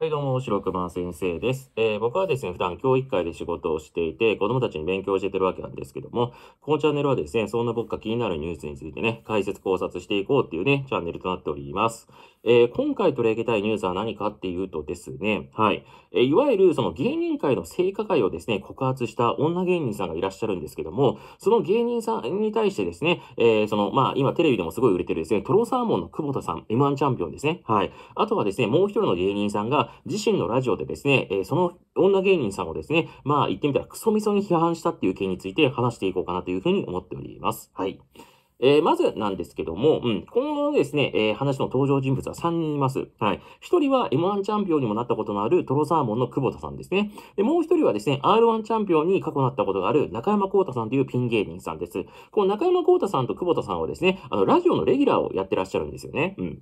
はい、どうも、白熊先生です、えー、僕はですね、普段教育会で仕事をしていて、子供たちに勉強を教えてるわけなんですけども、このチャンネルはですね、そんな僕が気になるニュースについてね、解説考察していこうっていうね、チャンネルとなっております。えー、今回取り上げたいニュースは何かっていうとですね、はい、えー、いわゆるその芸人界の性加害をですね、告発した女芸人さんがいらっしゃるんですけども、その芸人さんに対してですね、えー、その、まあ、今テレビでもすごい売れてるですね、トロサーモンの久保田さん、M1 チャンピオンですね、はい。あとはですね、もう一人の芸人さんが、自身のラジオでですね、えその女芸人さんをですね、まあ言ってみたらクソみそに批判したっていう件について話していこうかなというふうに思っております。はい。えー、まずなんですけども、うん、今後のですね、えー、話の登場人物は3人います。はい。1人は M1 チャンピオンにもなったことのあるトロサーモンの久保田さんですね。で、もう1人はですね、R1 チャンピオンに過去なったことがある中山幸太さんというピン芸人さんです。この中山幸太さんと久保田さんはですね、あの、ラジオのレギュラーをやってらっしゃるんですよね。うん。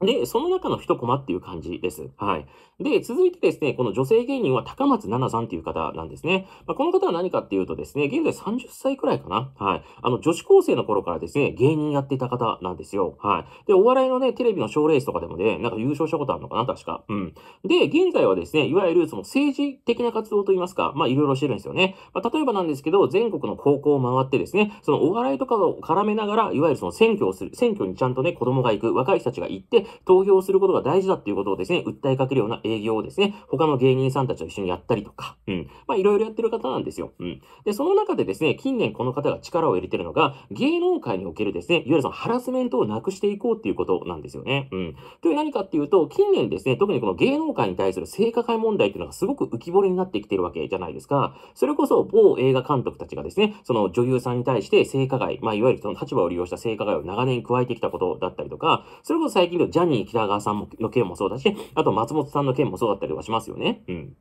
で、その中の一コマっていう感じです。はい。で、続いてですね、この女性芸人は高松奈々さんっていう方なんですね。まあ、この方は何かっていうとですね、現在30歳くらいかな。はい。あの、女子高生の頃からですね、芸人やっていた方なんですよ。はい。で、お笑いのね、テレビの賞レースとかでもね、なんか優勝したことあるのかな、確か。うん。で、現在はですね、いわゆるその政治的な活動といいますか、まあ、いろいろしてるんですよね。まあ、例えばなんですけど、全国の高校を回ってですね、そのお笑いとかを絡めながら、いわゆるその選挙をする、選挙にちゃんとね、子供が行く、若い人たちが行って、投票することが大事だっていうことをですね、訴えかけるような営業をですね、他の芸人さんたちと一緒にやったりとか、うん。まあ、いろいろやってる方なんですよ。うん。で、その中でですね、近年この方が力を入れてるのが、芸能界におけるですね、いわゆるそのハラスメントをなくしていこうっていうことなんですよね。うん。という何かっていうと、近年ですね、特にこの芸能界に対する性加害問題っていうのがすごく浮き彫りになってきてるわけじゃないですか。それこそ某映画監督たちがですね、その女優さんに対して性加害、まあ、いわゆるその立場を利用した性加害を長年加えてきたことだったりとか、それこそ最近のジャニー北川さんの件もそうだし、あと松本さんの件もそうだったりはしますよね。うん。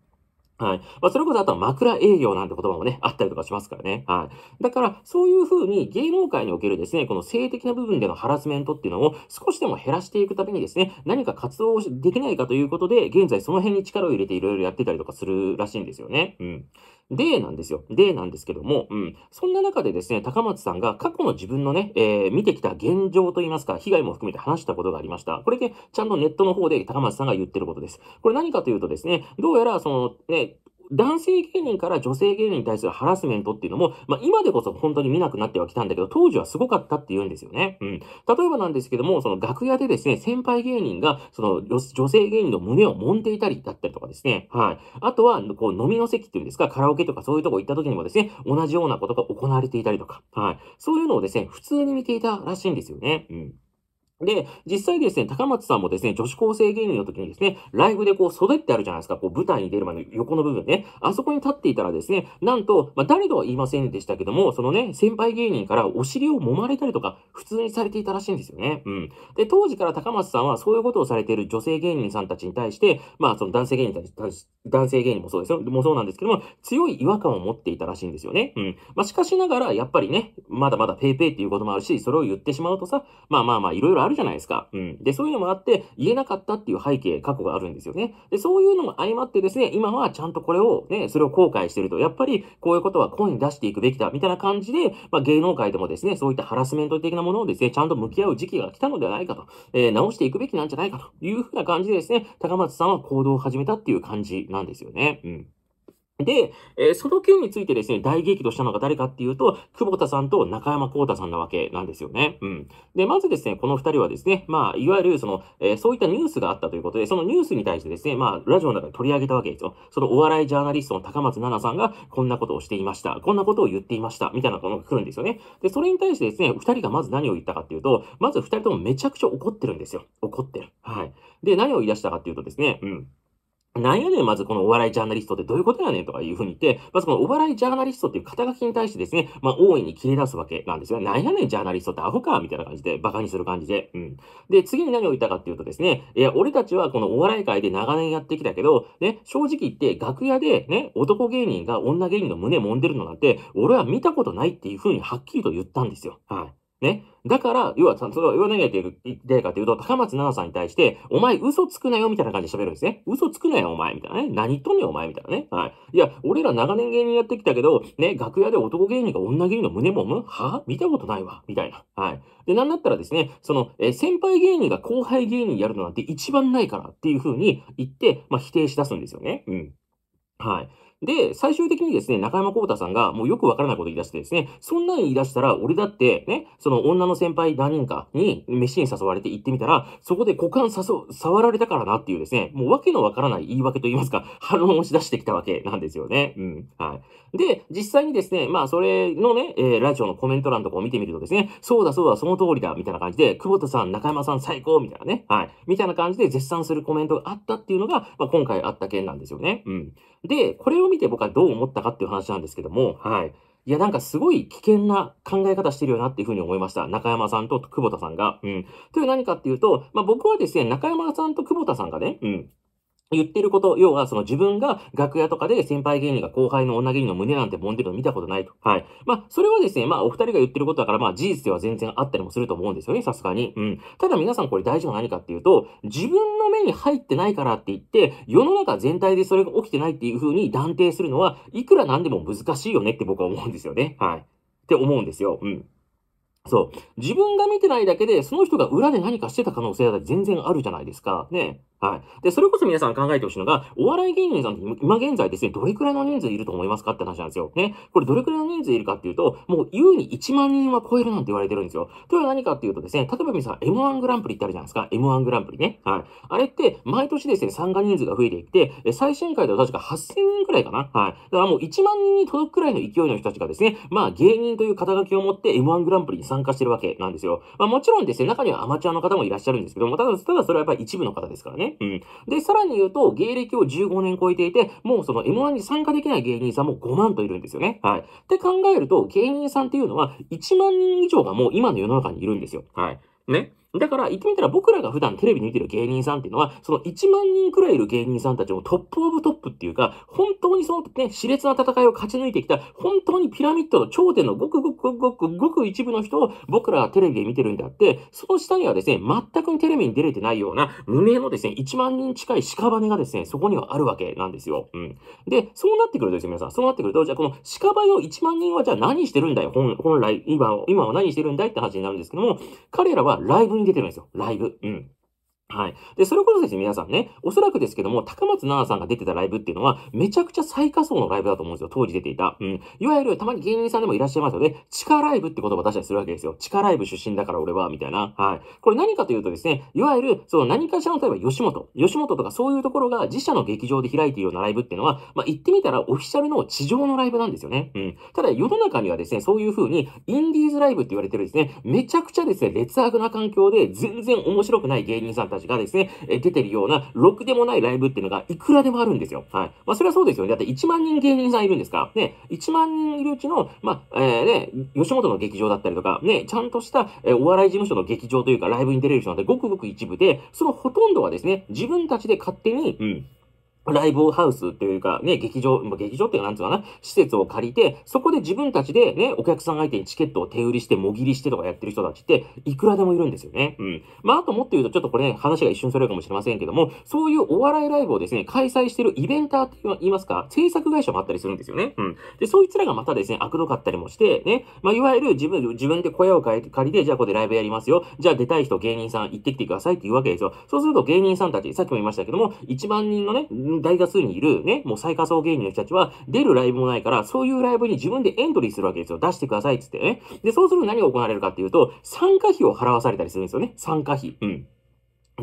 はい。まあ、それこそあとは枕営業なんて言葉もね、あったりとかしますからね。はい。だから、そういうふうに芸能界におけるですね、この性的な部分でのハラスメントっていうのを少しでも減らしていくためにですね、何か活動をできないかということで、現在その辺に力を入れていろいろやってたりとかするらしいんですよね。うん。で、なんですよ。で、なんですけども、うん。そんな中でですね、高松さんが過去の自分のね、えー、見てきた現状といいますか、被害も含めて話したことがありました。これで、ちゃんとネットの方で高松さんが言ってることです。これ何かというとですね、どうやら、その、ね、男性芸人から女性芸人に対するハラスメントっていうのも、まあ、今でこそ本当に見なくなってはきたんだけど、当時はすごかったって言うんですよね。うん。例えばなんですけども、その楽屋でですね、先輩芸人が、その女性芸人の胸を揉んでいたりだったりとかですね。はい。あとは、こう、飲みの席っていうんですか、カラオケとかそういうとこ行った時にもですね、同じようなことが行われていたりとか、はい。そういうのをですね、普通に見ていたらしいんですよね。うん。で、実際ですね、高松さんもですね、女子高生芸人の時にですね、ライブでこう袖ってあるじゃないですか、こう舞台に出る前の横の部分ね、あそこに立っていたらですね、なんと、まあ、誰とは言いませんでしたけども、そのね、先輩芸人からお尻を揉まれたりとか、普通にされていたらしいんですよね。うん。で、当時から高松さんはそういうことをされている女性芸人さんたちに対して、まあその男性芸人たち、男性芸人もそうですよ、もそうなんですけども、強い違和感を持っていたらしいんですよね。うん。まあしかしながら、やっぱりね、まだまだペーペーっていうこともあるし、それを言ってしまうとさ、まあまあまあいろいろあるあるじゃないですか。うん。で、そういうのもあって、言えなかったっていう背景、過去があるんですよね。で、そういうのも相まってですね、今はちゃんとこれを、ね、それを後悔してると、やっぱりこういうことは声に出していくべきだ、みたいな感じで、まあ、芸能界でもですね、そういったハラスメント的なものをですね、ちゃんと向き合う時期が来たのではないかと、えー、直していくべきなんじゃないかというふうな感じでですね、高松さんは行動を始めたっていう感じなんですよね。うん。で、えー、その件についてですね、大激怒したのが誰かっていうと、久保田さんと中山幸太さんなわけなんですよね。うん。で、まずですね、この二人はですね、まあ、いわゆるその、えー、そういったニュースがあったということで、そのニュースに対してですね、まあ、ラジオの中で取り上げたわけですよ。そのお笑いジャーナリストの高松奈々さんが、こんなことをしていました。こんなことを言っていました。みたいなことが来るんですよね。で、それに対してですね、二人がまず何を言ったかっていうと、まず二人ともめちゃくちゃ怒ってるんですよ。怒ってる。はい。で、何を言い出したかっていうとですね、うん。なんやねん、まずこのお笑いジャーナリストってどういうことやねんとかいうふうに言って、まずこのお笑いジャーナリストっていう肩書きに対してですね、まあ大いに切り出すわけなんですよ。なんやねん、ジャーナリストってアホかみたいな感じで、バカにする感じで。うん。で、次に何を言ったかっていうとですね、いや、俺たちはこのお笑い界で長年やってきたけど、ね、正直言って楽屋でね、男芸人が女芸人の胸揉んでるのなんて、俺は見たことないっていうふうにはっきりと言ったんですよ。はい。ね。だから、要は、その、要は何が言ってるかというと、高松奈々さんに対して、お前嘘つくなよ、みたいな感じで喋るんですね。嘘つくなよ、お前、みたいなね。何言っとんねん、お前、みたいなね。はい。いや、俺ら長年芸人やってきたけど、ね、楽屋で男芸人が女芸人の胸もむは見たことないわ、みたいな。はい。で、なんだったらですね、その、え先輩芸人が後輩芸人やるのなんて一番ないからっていう風に言って、まあ、否定し出すんですよね。うん。はい。で、最終的にですね、中山幸太さんがもうよくわからないこと言い出してですね、そんなに言い出したら、俺だってね、その女の先輩何人かに飯に誘われて行ってみたら、そこで股間誘、触られたからなっていうですね、もうわけのわからない言い訳と言いますか、反論をし出してきたわけなんですよね。うん。はい。で、実際にですね、まあ、それのね、えー、ラジオのコメント欄とかを見てみるとですね、そうだそうだ、その通りだ、みたいな感じで、久保田さん、中山さん最高、みたいなね、はい。みたいな感じで絶賛するコメントがあったっていうのが、まあ、今回あった件なんですよね。うん。で、これをを見て僕はどう思ったかっていう話なんですけども、はい。いや、なんかすごい危険な考え方してるよなっていうふうに思いました。中山さんと久保田さんが。うん。という何かっていうと、まあ僕はですね、中山さんと久保田さんがね、うん。言ってること、要はその自分が楽屋とかで先輩芸人が後輩の女芸人の胸なんて揉んでるの見たことないと。はい。まあ、それはですね、まあ、お二人が言ってることだから、まあ、事実では全然あったりもすると思うんですよね、さすがに。うん。ただ皆さんこれ大事な何かっていうと、自分の目に入ってないからって言って、世の中全体でそれが起きてないっていう風に断定するのは、いくらなんでも難しいよねって僕は思うんですよね。はい。って思うんですよ。うん。そう。自分が見てないだけで、その人が裏で何かしてた可能性は全然あるじゃないですか。ね。はい。で、それこそ皆さん考えてほしいのが、お笑い芸人さんって今現在ですね、どれくらいの人数いると思いますかって話なんですよ。ね。これどれくらいの人数いるかっていうと、もう優に1万人は超えるなんて言われてるんですよ。というのは何かっていうとですね、例えば皆さん M1 グランプリってあるじゃないですか。M1 グランプリね。はい。あれって、毎年ですね、参加人数が増えていって、最新回では確か8000人くらいかな。はい。だからもう1万人に届くくらいの勢いの人たちがですね、まあ芸人という肩書きを持って M1 グランプリに参加してるわけなんですよ。まあもちろんですね、中にはアマチュアの方もいらっしゃるんですけども、ただ、ただそれはやっぱり一部の方ですからね。ね。うん。で、さらに言うと、芸歴を15年超えていて、もうその M1 に参加できない芸人さんも5万といるんですよね。はい。って考えると、芸人さんっていうのは1万人以上がもう今の世の中にいるんですよ。はい。ね。だから、言ってみたら僕らが普段テレビに見てる芸人さんっていうのは、その1万人くらいいる芸人さんたちもトップオブトップっていうか、本当にそのね、熾烈な戦いを勝ち抜いてきた、本当にピラミッドの頂点のごくごくごくごく一部の人を僕らはテレビで見てるんであって、その下にはですね、全くテレビに出れてないような無名のですね、1万人近い屍がですね、そこにはあるわけなんですよ。うん。で、そうなってくるとですね、皆さん、そうなってくると、じゃあこの屍を1万人はじゃあ何してるんだよ、本来、今は、今は何してるんだいって話になるんですけども、彼らはライブに出てるんですよ。ライブ。うん。はい。で、それこそですね、皆さんね、おそらくですけども、高松奈々さんが出てたライブっていうのは、めちゃくちゃ最下層のライブだと思うんですよ。当時出ていた。うん。いわゆる、たまに芸人さんでもいらっしゃいますよね。地下ライブって言葉を出したりするわけですよ。地下ライブ出身だから俺は、みたいな。はい。これ何かというとですね、いわゆる、その何かしらの、例えば吉本、吉本とかそういうところが自社の劇場で開いているようなライブっていうのは、まあ、言ってみたらオフィシャルの地上のライブなんですよね。うん。ただ、世の中にはですね、そういう風に、インディーズライブって言われてるですね、めちゃくちゃですね、劣悪な環境で全然面白くない芸人さんたたちがですね、え出てるような、ろくでもないライブっていうのがいくらでもあるんですよ。はい。まあ、それはそうですよね。だって1万人芸人さんいるんですかね、1万人いるうちの、まあ、えー、ね、吉本の劇場だったりとか、ね、ちゃんとした、えお笑い事務所の劇場というか、ライブに出れる人なんてごくごく一部で、そのほとんどはですね、自分たちで勝手に、うん、ライブハウスというか、ね、劇場、まあ、劇場っていうのはなんつうかな、施設を借りて、そこで自分たちでね、お客さん相手にチケットを手売りして、もぎりしてとかやってる人たちって、いくらでもいるんですよね。うん。まあ、あともっと言うと、ちょっとこれ、ね、話が一瞬それるかもしれませんけども、そういうお笑いライブをですね、開催してるイベンターって言いますか、制作会社もあったりするんですよね。うん。で、そいつらがまたですね、悪どかったりもして、ね、まあ、いわゆる自分、自分で小屋を借りて、じゃあここでライブやりますよ。じゃあ出たい人、芸人さん行ってきてくださいっていうわけですよ。そうすると芸人さんたち、さっきも言いましたけども、1万人のね、大多数にいるね、もう最下層芸人の人たちは出るライブもないから、そういうライブに自分でエントリーするわけですよ。出してくださいって言ってね。で、そうすると何が行われるかっていうと、参加費を払わされたりするんですよね。参加費。うん。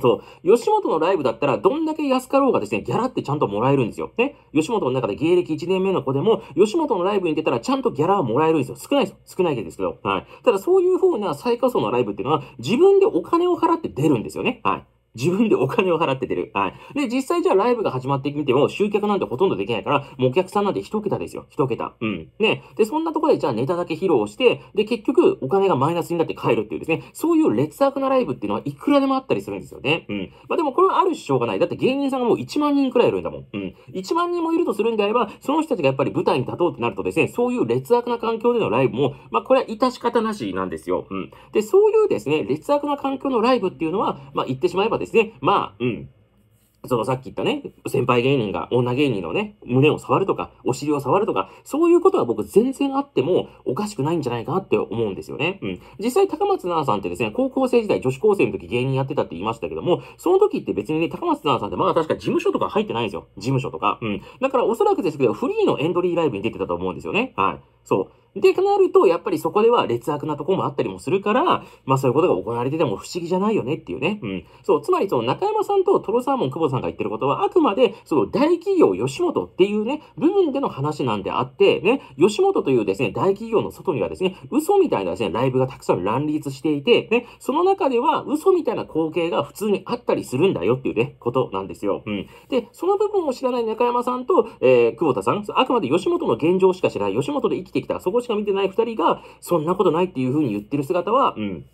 そう。吉本のライブだったら、どんだけ安かろうがですね、ギャラってちゃんともらえるんですよ。ね。吉本の中で芸歴1年目の子でも、吉本のライブに出たら、ちゃんとギャラはもらえるんですよ。少ないですよ。少ないですけど。はい。ただ、そういう風な最下層のライブっていうのは、自分でお金を払って出るんですよね。はい。自分でお金を払って出る。はい。で、実際じゃあライブが始まってみても、集客なんてほとんどできないから、もうお客さんなんて一桁ですよ。一桁。うん。ね。で、そんなところでじゃあネタだけ披露して、で、結局、お金がマイナスになって帰るっていうですね、そういう劣悪なライブっていうのはいくらでもあったりするんですよね。うん。まあでもこれはあるししょうがない。だって芸人さんがもう1万人くらいいるんだもん。うん。1万人もいるとするんであれば、その人たちがやっぱり舞台に立とうってなるとですね、そういう劣悪な環境でのライブも、まあこれは致し方なしなんですよ。うん。で、そういうですね、劣悪な環境のライブっていうのは、まあ言ってしまえばですねですね、まあ、うん。そのさっき言ったね、先輩芸人が女芸人のね、胸を触るとか、お尻を触るとか、そういうことは僕全然あってもおかしくないんじゃないかなって思うんですよね。うん。実際高松奈々さんってですね、高校生時代女子高生の時芸人やってたって言いましたけども、その時って別にね、高松奈々さんってまだ確か事務所とか入ってないんですよ。事務所とか。うん。だからおそらくですけど、フリーのエントリーライブに出てたと思うんですよね。はい。そう。で、となると、やっぱりそこでは劣悪なとこもあったりもするから、まあそういうことが行われてても不思議じゃないよねっていうね。うん。そう、つまりその中山さんとトロサーモン久保さんが言ってることは、あくまで、その大企業吉本っていうね、部分での話なんであって、ね、吉本というですね、大企業の外にはですね、嘘みたいなですね、ライブがたくさん乱立していて、ね、その中では嘘みたいな光景が普通にあったりするんだよっていうね、ことなんですよ。うん。で、その部分を知らない中山さんと、えー、久保田さん、あくまで吉本の現状しか知らない、吉本で生きてきた、そこしか見てない2人が、そんなことないっていうふうに言ってる姿は、うん、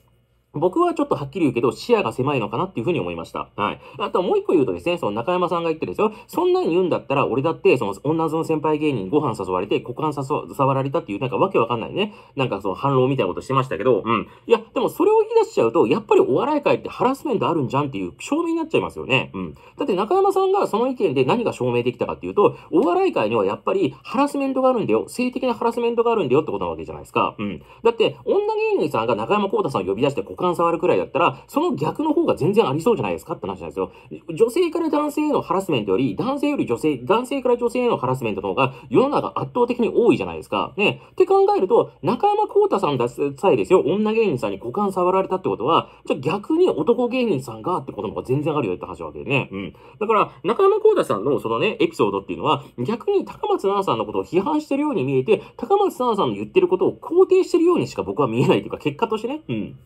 僕はちょっとはっきり言うけど、視野が狭いのかなっていうふうに思いました。はい。あともう一個言うとですね、その中山さんが言ってるんですよ。そんなに言うんだったら、俺だって、その女の先輩芸人にご飯誘われて、股間触られたっていう、なんかわけわかんないね。なんかその反論みたいなことしてましたけど、うん。いや、でもそれを言い出しちゃうと、やっぱりお笑い界ってハラスメントあるんじゃんっていう証明になっちゃいますよね。うん。だって中山さんがその意見で何が証明できたかっていうと、お笑い界にはやっぱりハラスメントがあるんだよ。性的なハラスメントがあるんだよってことなわけじゃないですか。うん。だって、女芸人さんが中山幸太さんを呼び出して股感触るくらいだったら、その逆の方が全然ありそうじゃないですかって話なんですよ。女性から男性へのハラスメントより、男性より女性、男性から女性へのハラスメントの方が世の中圧倒的に多いじゃないですか。ね。って考えると、中山幸太さんださえですよ、女芸人さんに股間触られたってことは、じゃ逆に男芸人さんがってことの方が全然あるよって話なわけでね。うん。だから、中山幸太さんのそのね、エピソードっていうのは、逆に高松奈々さんのことを批判してるように見えて、高松奈々さんの言ってることを肯定してるようにしか僕は見えないというか、結果としてね。うん。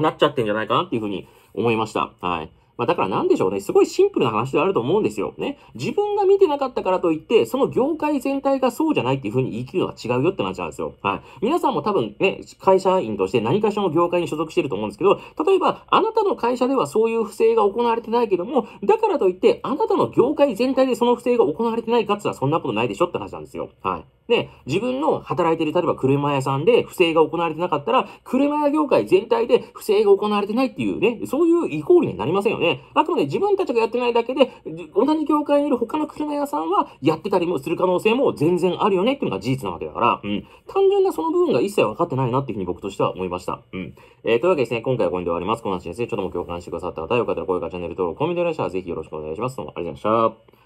なっちゃってんじゃないかなっていうふうに思いました。はい。まあ、だからなんでしょうね。すごいシンプルな話ではあると思うんですよ。ね。自分が見てなかったからといって、その業界全体がそうじゃないっていう風に言い切るのは違うよって話なんですよ。はい。皆さんも多分ね、会社員として何かしらの業界に所属してると思うんですけど、例えば、あなたの会社ではそういう不正が行われてないけども、だからといって、あなたの業界全体でその不正が行われてないかつはそんなことないでしょって話なんですよ。はい。で、自分の働いてる、例えば車屋さんで不正が行われてなかったら、車屋業界全体で不正が行われてないっていうね、そういうイコールになりませんよね。あくまで自分たちがやってないだけで、同じ業界にいる他の車屋さんはやってたりもする可能性も全然あるよねっていうのが事実なわけだから、うん。単純なその部分が一切分かってないなっていうふうに僕としては思いました。うん。えー、というわけですね、今回はこれで終わります。この話ですね、ちょっとも共感してくださった方、よかったら高評価、チャンネル登録、コメントいらっしゃぜひよろしくお願いします。どうもありがとうございました。